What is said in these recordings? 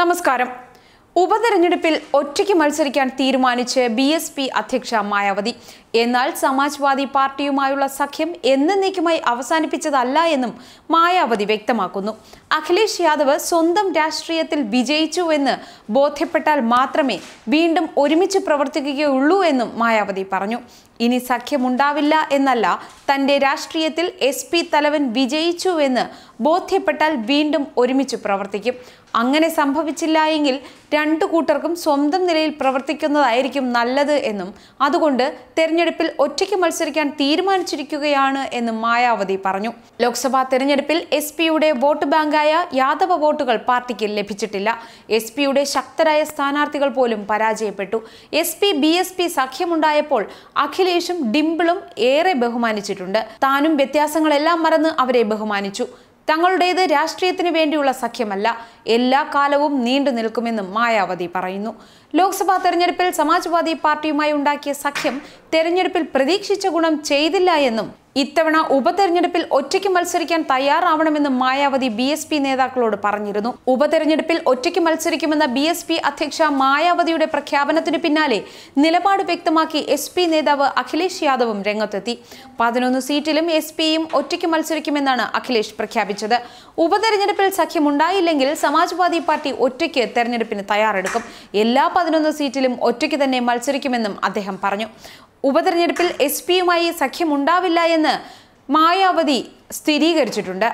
നമസ്കാരം ഉപതെരഞ്ഞെടുപ്പിൽ ഒറ്റയ്ക്ക് മത്സരിക്കാൻ തീരുമാനിച്ച് ബി എസ് പി അധ്യക്ഷ മായാവതി എന്നാൽ സമാജ്വാദി പാർട്ടിയുമായുള്ള സഖ്യം എന്നേക്കുമായി അവസാനിപ്പിച്ചതല്ല എന്നും മായാവതി വ്യക്തമാക്കുന്നു അഖിലേഷ് യാദവ് സ്വന്തം രാഷ്ട്രീയത്തിൽ വിജയിച്ചുവെന്ന് ബോധ്യപ്പെട്ടാൽ മാത്രമേ വീണ്ടും ഒരുമിച്ച് പ്രവർത്തിക്കുകയുള്ളൂ എന്നും മായാവതി പറഞ്ഞു ഇനി സഖ്യമുണ്ടാവില്ല എന്നല്ല തന്റെ രാഷ്ട്രീയത്തിൽ എസ് പി തലവൻ വിജയിച്ചുവെന്ന് ബോധ്യപ്പെട്ടാൽ വീണ്ടും ഒരുമിച്ച് പ്രവർത്തിക്കും അങ്ങനെ സംഭവിച്ചില്ല എങ്കിൽ രണ്ടു കൂട്ടർക്കും സ്വന്തം നിലയിൽ പ്രവർത്തിക്കുന്നതായിരിക്കും നല്ലത് എന്നും അതുകൊണ്ട് തെരഞ്ഞെടുപ്പ് തെരഞ്ഞെടുപ്പിൽ ഒറ്റയ്ക്ക് മത്സരിക്കാൻ തീരുമാനിച്ചിരിക്കുകയാണ് എന്ന് മായാവതി പറഞ്ഞു ലോക്സഭാ തെരഞ്ഞെടുപ്പിൽ എസ് പിയുടെ വോട്ട് ബാങ്കായ യാദവ വോട്ടുകൾ പാർട്ടിക്ക് ലഭിച്ചിട്ടില്ല എസ് പിയുടെ ശക്തരായ സ്ഥാനാർത്ഥികൾ പോലും പരാജയപ്പെട്ടു S P B S P സഖ്യമുണ്ടായപ്പോൾ അഖിലേഷും ഡിംപിളും ഏറെ ബഹുമാനിച്ചിട്ടുണ്ട് താനും വ്യത്യാസങ്ങളെല്ലാം മറന്ന് അവരെ ബഹുമാനിച്ചു തങ്ങളുടേത് രാഷ്ട്രീയത്തിന് വേണ്ടിയുള്ള സഖ്യമല്ല എല്ലാ കാലവും നീണ്ടു നിൽക്കുമെന്നും മായാവതി പറയുന്നു ലോക്സഭാ തെരഞ്ഞെടുപ്പിൽ സമാജ്വാദി പാർട്ടിയുമായി ഉണ്ടാക്കിയ സഖ്യം തെരഞ്ഞെടുപ്പിൽ പ്രതീക്ഷിച്ച ഗുണം ചെയ്തില്ല എന്നും ഇത്തവണ ഉപതെരഞ്ഞെടുപ്പിൽ ഒറ്റയ്ക്ക് മത്സരിക്കാൻ തയ്യാറാവണമെന്നും മായാവതി ബി എസ് പി നേതാക്കളോട് പറഞ്ഞിരുന്നു ഉപതെരഞ്ഞെടുപ്പിൽ ഒറ്റയ്ക്ക് മത്സരിക്കുമെന്ന ബി എസ് പി അധ്യക്ഷ മായാവതിയുടെ പ്രഖ്യാപനത്തിനു പിന്നാലെ നിലപാട് വ്യക്തമാക്കി എസ് പി നേതാവ് അഖിലേഷ് യാദവും രംഗത്തെത്തി പതിനൊന്ന് സീറ്റിലും എസ് പിയും ഒറ്റയ്ക്ക് മത്സരിക്കുമെന്നാണ് അഖിലേഷ് പ്രഖ്യാപിച്ചത് ഉപതെരഞ്ഞെടുപ്പിൽ സഖ്യമുണ്ടായില്ലെങ്കിൽ സമാജ്വാദി പാർട്ടി ഒറ്റയ്ക്ക് തെരഞ്ഞെടുപ്പിന് തയ്യാറെടുക്കും എല്ലാ പതിനൊന്ന് സീറ്റിലും ഒറ്റയ്ക്ക് തന്നെ മത്സരിക്കുമെന്നും അദ്ദേഹം പറഞ്ഞു ഉപതെരഞ്ഞെടുപ്പിൽ എസ് പിയുമായി സഖ്യമുണ്ടാവില്ല എന്ന് മായാവതി സ്ഥിരീകരിച്ചിട്ടുണ്ട്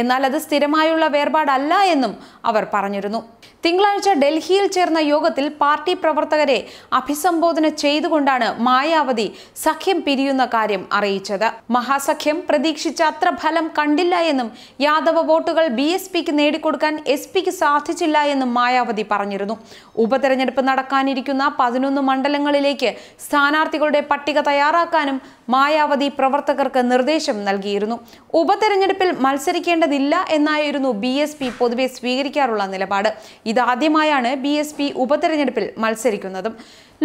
എന്നാൽ അത് സ്ഥിരമായുള്ള വേർപാടല്ല എന്നും അവർ പറഞ്ഞിരുന്നു തിങ്കളാഴ്ച ഡൽഹിയിൽ ചേർന്ന യോഗത്തിൽ പാർട്ടി പ്രവർത്തകരെ അഭിസംബോധന ചെയ്തുകൊണ്ടാണ് മായാവതി സഖ്യം പിരിയുന്ന കാര്യം അറിയിച്ചത് മഹാസഖ്യം പ്രതീക്ഷിച്ച അത്ര ഫലം കണ്ടില്ല എന്നും യാദവ വോട്ടുകൾ ബി എസ് പിക്ക് നേടിക്കൊടുക്കാൻ എസ് പിക്ക് സാധിച്ചില്ല എന്നും മായാവതി പറഞ്ഞിരുന്നു ഉപതെരഞ്ഞെടുപ്പ് നടക്കാനിരിക്കുന്ന പതിനൊന്ന് മണ്ഡലങ്ങളിലേക്ക് സ്ഥാനാർത്ഥികളുടെ പട്ടിക തയ്യാറാക്കാനും മായാവതി പ്രവർത്തകർക്ക് നിർദ്ദേശം നൽകിയിരുന്നു ഉപതെരഞ്ഞെടുപ്പിൽ മത്സരിക്കേണ്ട ചെയ്യേണ്ടതില്ല എന്നായിരുന്നു ബി എസ് പി പൊതുവെ സ്വീകരിക്കാറുള്ള നിലപാട് ഇതാദ്യമായാണ് ബി എസ് പി ഉപതെരഞ്ഞെടുപ്പിൽ മത്സരിക്കുന്നതും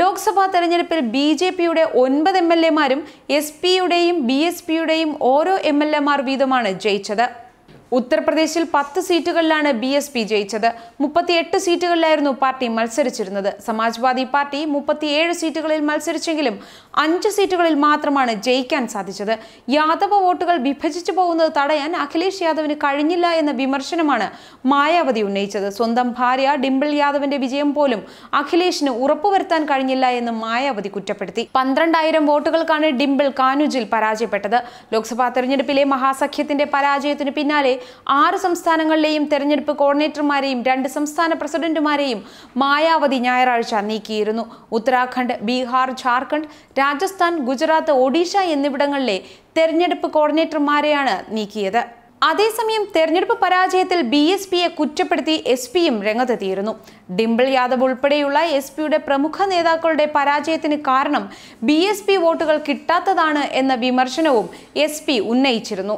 ലോക്സഭാ തെരഞ്ഞെടുപ്പിൽ ബി ജെ പിയുടെ ഒൻപത് എം എൽ എമാരും എസ് പിയുടെയും ബി എസ് പിയുടെയും ഓരോ എം എൽ എമാർ വീതമാണ് ജയിച്ചത് ഉത്തർപ്രദേശിൽ പത്ത് സീറ്റുകളിലാണ് ബി എസ് പി ജയിച്ചത് മുപ്പത്തിയെട്ട് സീറ്റുകളിലായിരുന്നു പാർട്ടി മത്സരിച്ചിരുന്നത് സമാജ്വാദി പാർട്ടി മുപ്പത്തിയേഴ് സീറ്റുകളിൽ മത്സരിച്ചെങ്കിലും അഞ്ച് സീറ്റുകളിൽ മാത്രമാണ് ജയിക്കാൻ സാധിച്ചത് യാദവ് വോട്ടുകൾ വിഭജിച്ചു പോകുന്നത് തടയാൻ അഖിലേഷ് യാദവിന് കഴിഞ്ഞില്ല എന്ന വിമർശനമാണ് മായാവതി ഉന്നയിച്ചത് സ്വന്തം ഭാര്യ ഡിംപിൾ യാദവിന്റെ വിജയം പോലും അഖിലേഷിന് ഉറപ്പുവരുത്താൻ കഴിഞ്ഞില്ല എന്ന് മായാവതി കുറ്റപ്പെടുത്തി പന്ത്രണ്ടായിരം വോട്ടുകൾക്കാണ് ഡിംപിൾ കാനുജിൽ പരാജയപ്പെട്ടത് ലോക്സഭാ തെരഞ്ഞെടുപ്പിലെ മഹാസഖ്യത്തിന്റെ പരാജയത്തിന് പിന്നാലെ ആറ് സംസ്ഥാനങ്ങളിലെയും തെരഞ്ഞെടുപ്പ് കോർഡിനേറ്റർമാരെയും രണ്ട് സംസ്ഥാന പ്രസിഡന്റുമാരെയും മായാവതി ഞായറാഴ്ച നീക്കിയിരുന്നു ഉത്തരാഖണ്ഡ് ബീഹാർ ജാർഖണ്ഡ് രാജസ്ഥാൻ ഗുജറാത്ത് ഒഡീഷ എന്നിവിടങ്ങളിലെ തെരഞ്ഞെടുപ്പ് കോർഡിനേറ്റർമാരെയാണ് നീക്കിയത് അതേസമയം തെരഞ്ഞെടുപ്പ് പരാജയത്തിൽ ബി എസ് പിയെ കുറ്റപ്പെടുത്തി എസ് പിയും രംഗത്തെത്തിയിരുന്നു ഡിംപിൾ യാദവ് ഉൾപ്പെടെയുള്ള എസ് പിയുടെ പ്രമുഖ നേതാക്കളുടെ പരാജയത്തിന് കാരണം ബി വോട്ടുകൾ കിട്ടാത്തതാണ് എന്ന വിമർശനവും എസ് ഉന്നയിച്ചിരുന്നു